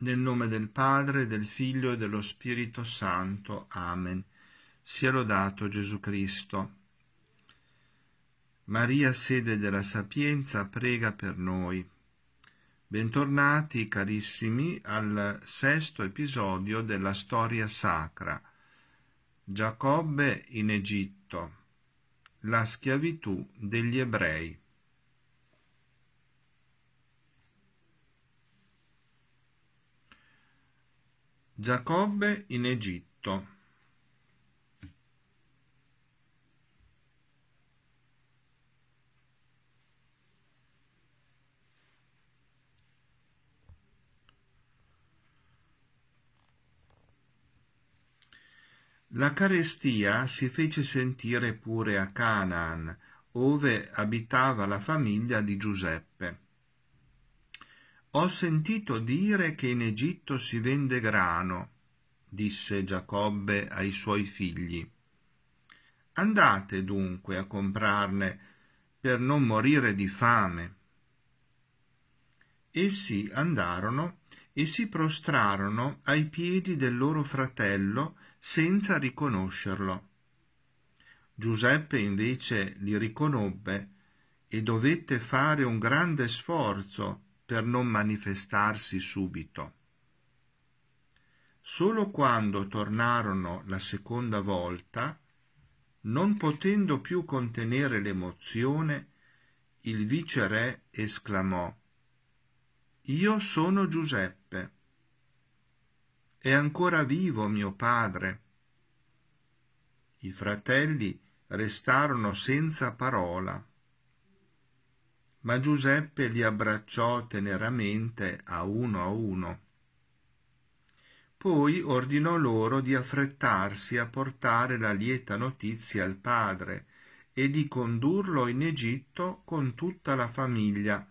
Nel nome del Padre, del Figlio e dello Spirito Santo. Amen. Sia lodato Gesù Cristo. Maria, sede della sapienza, prega per noi. Bentornati, carissimi, al sesto episodio della storia sacra. Giacobbe in Egitto. La schiavitù degli ebrei. Giacobbe in Egitto. La carestia si fece sentire pure a Canaan, ove abitava la famiglia di Giuseppe. Ho sentito dire che in Egitto si vende grano, disse Giacobbe ai suoi figli. Andate dunque a comprarne per non morire di fame. Essi andarono e si prostrarono ai piedi del loro fratello senza riconoscerlo. Giuseppe invece li riconobbe e dovette fare un grande sforzo per non manifestarsi subito. Solo quando tornarono la seconda volta, non potendo più contenere l'emozione, il viceré esclamò Io sono Giuseppe. È ancora vivo mio padre. I fratelli restarono senza parola ma Giuseppe li abbracciò teneramente a uno a uno. Poi ordinò loro di affrettarsi a portare la lieta notizia al padre e di condurlo in Egitto con tutta la famiglia,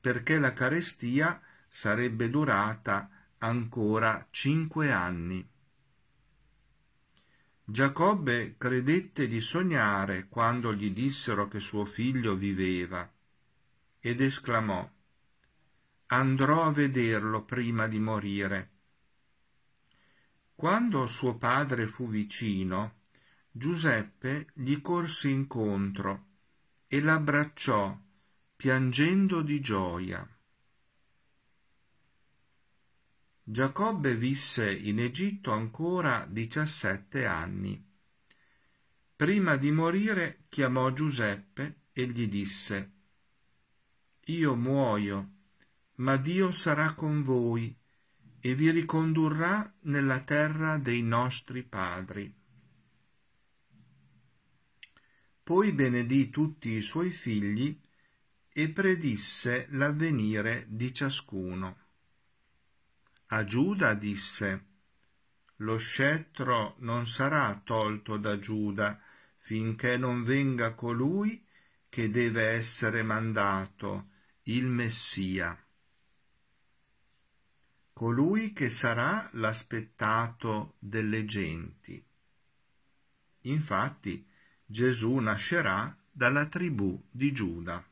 perché la carestia sarebbe durata ancora cinque anni. Giacobbe credette di sognare quando gli dissero che suo figlio viveva ed esclamò Andrò a vederlo prima di morire. Quando suo padre fu vicino, Giuseppe gli corse incontro e l'abbracciò, piangendo di gioia. Giacobbe visse in Egitto ancora diciassette anni. Prima di morire chiamò Giuseppe e gli disse io muoio, ma Dio sarà con voi e vi ricondurrà nella terra dei nostri padri. Poi benedì tutti i suoi figli e predisse l'avvenire di ciascuno. A Giuda disse, Lo scettro non sarà tolto da Giuda finché non venga colui che deve essere mandato, il Messia, colui che sarà l'aspettato delle genti. Infatti Gesù nascerà dalla tribù di Giuda.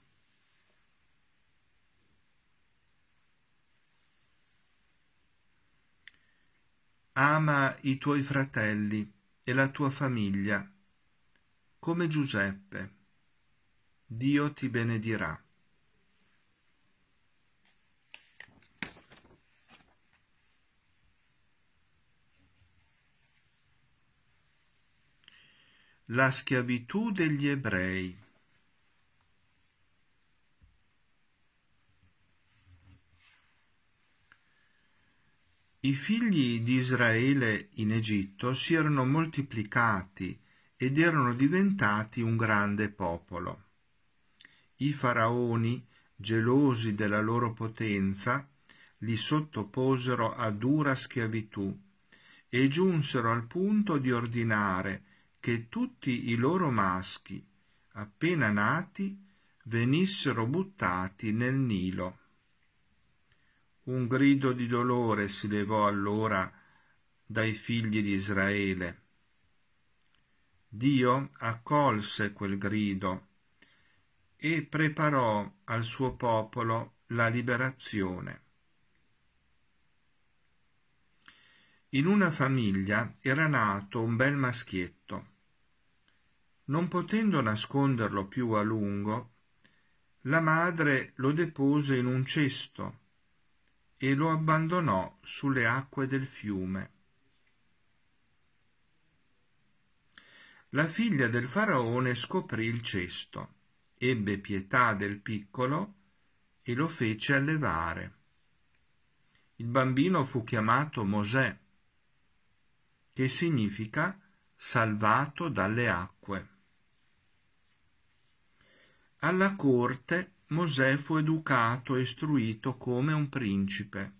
Ama i tuoi fratelli e la tua famiglia, come Giuseppe. Dio ti benedirà. la schiavitù degli ebrei. I figli di Israele in Egitto si erano moltiplicati ed erano diventati un grande popolo. I faraoni, gelosi della loro potenza, li sottoposero a dura schiavitù e giunsero al punto di ordinare che tutti i loro maschi, appena nati, venissero buttati nel Nilo. Un grido di dolore si levò allora dai figli di Israele. Dio accolse quel grido e preparò al suo popolo la liberazione. In una famiglia era nato un bel maschietto. Non potendo nasconderlo più a lungo, la madre lo depose in un cesto e lo abbandonò sulle acque del fiume. La figlia del faraone scoprì il cesto, ebbe pietà del piccolo e lo fece allevare. Il bambino fu chiamato Mosè che significa salvato dalle acque. Alla corte Mosè fu educato e istruito come un principe,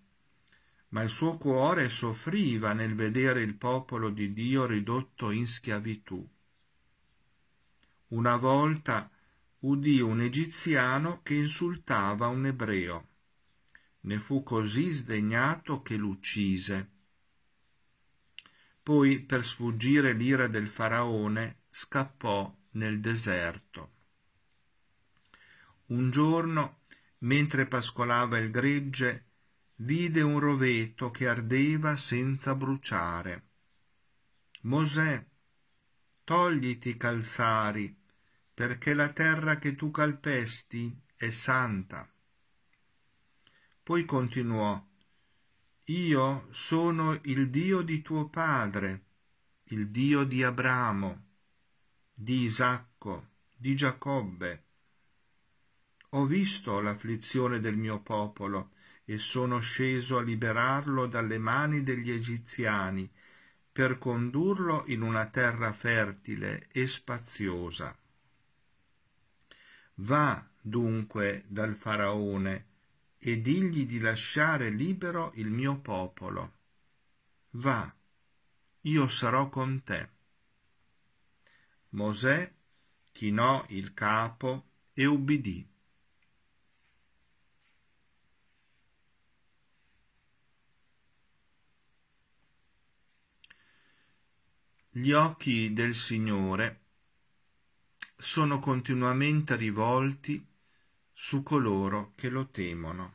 ma il suo cuore soffriva nel vedere il popolo di Dio ridotto in schiavitù. Una volta udì un egiziano che insultava un ebreo. Ne fu così sdegnato che l'uccise poi, per sfuggire l'ira del faraone, scappò nel deserto. Un giorno, mentre pascolava il gregge, vide un roveto che ardeva senza bruciare. Mosè, togliti i calzari, perché la terra che tu calpesti è santa. Poi continuò io sono il Dio di tuo padre, il Dio di Abramo, di Isacco, di Giacobbe. Ho visto l'afflizione del mio popolo e sono sceso a liberarlo dalle mani degli egiziani per condurlo in una terra fertile e spaziosa. Va dunque dal faraone e digli di lasciare libero il mio popolo. Va, io sarò con te. Mosè chinò il capo e ubbidì. Gli occhi del Signore sono continuamente rivolti su coloro che lo temono.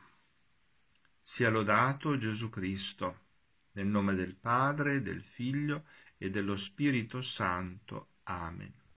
Sia lodato Gesù Cristo, nel nome del Padre, del Figlio e dello Spirito Santo. Amen.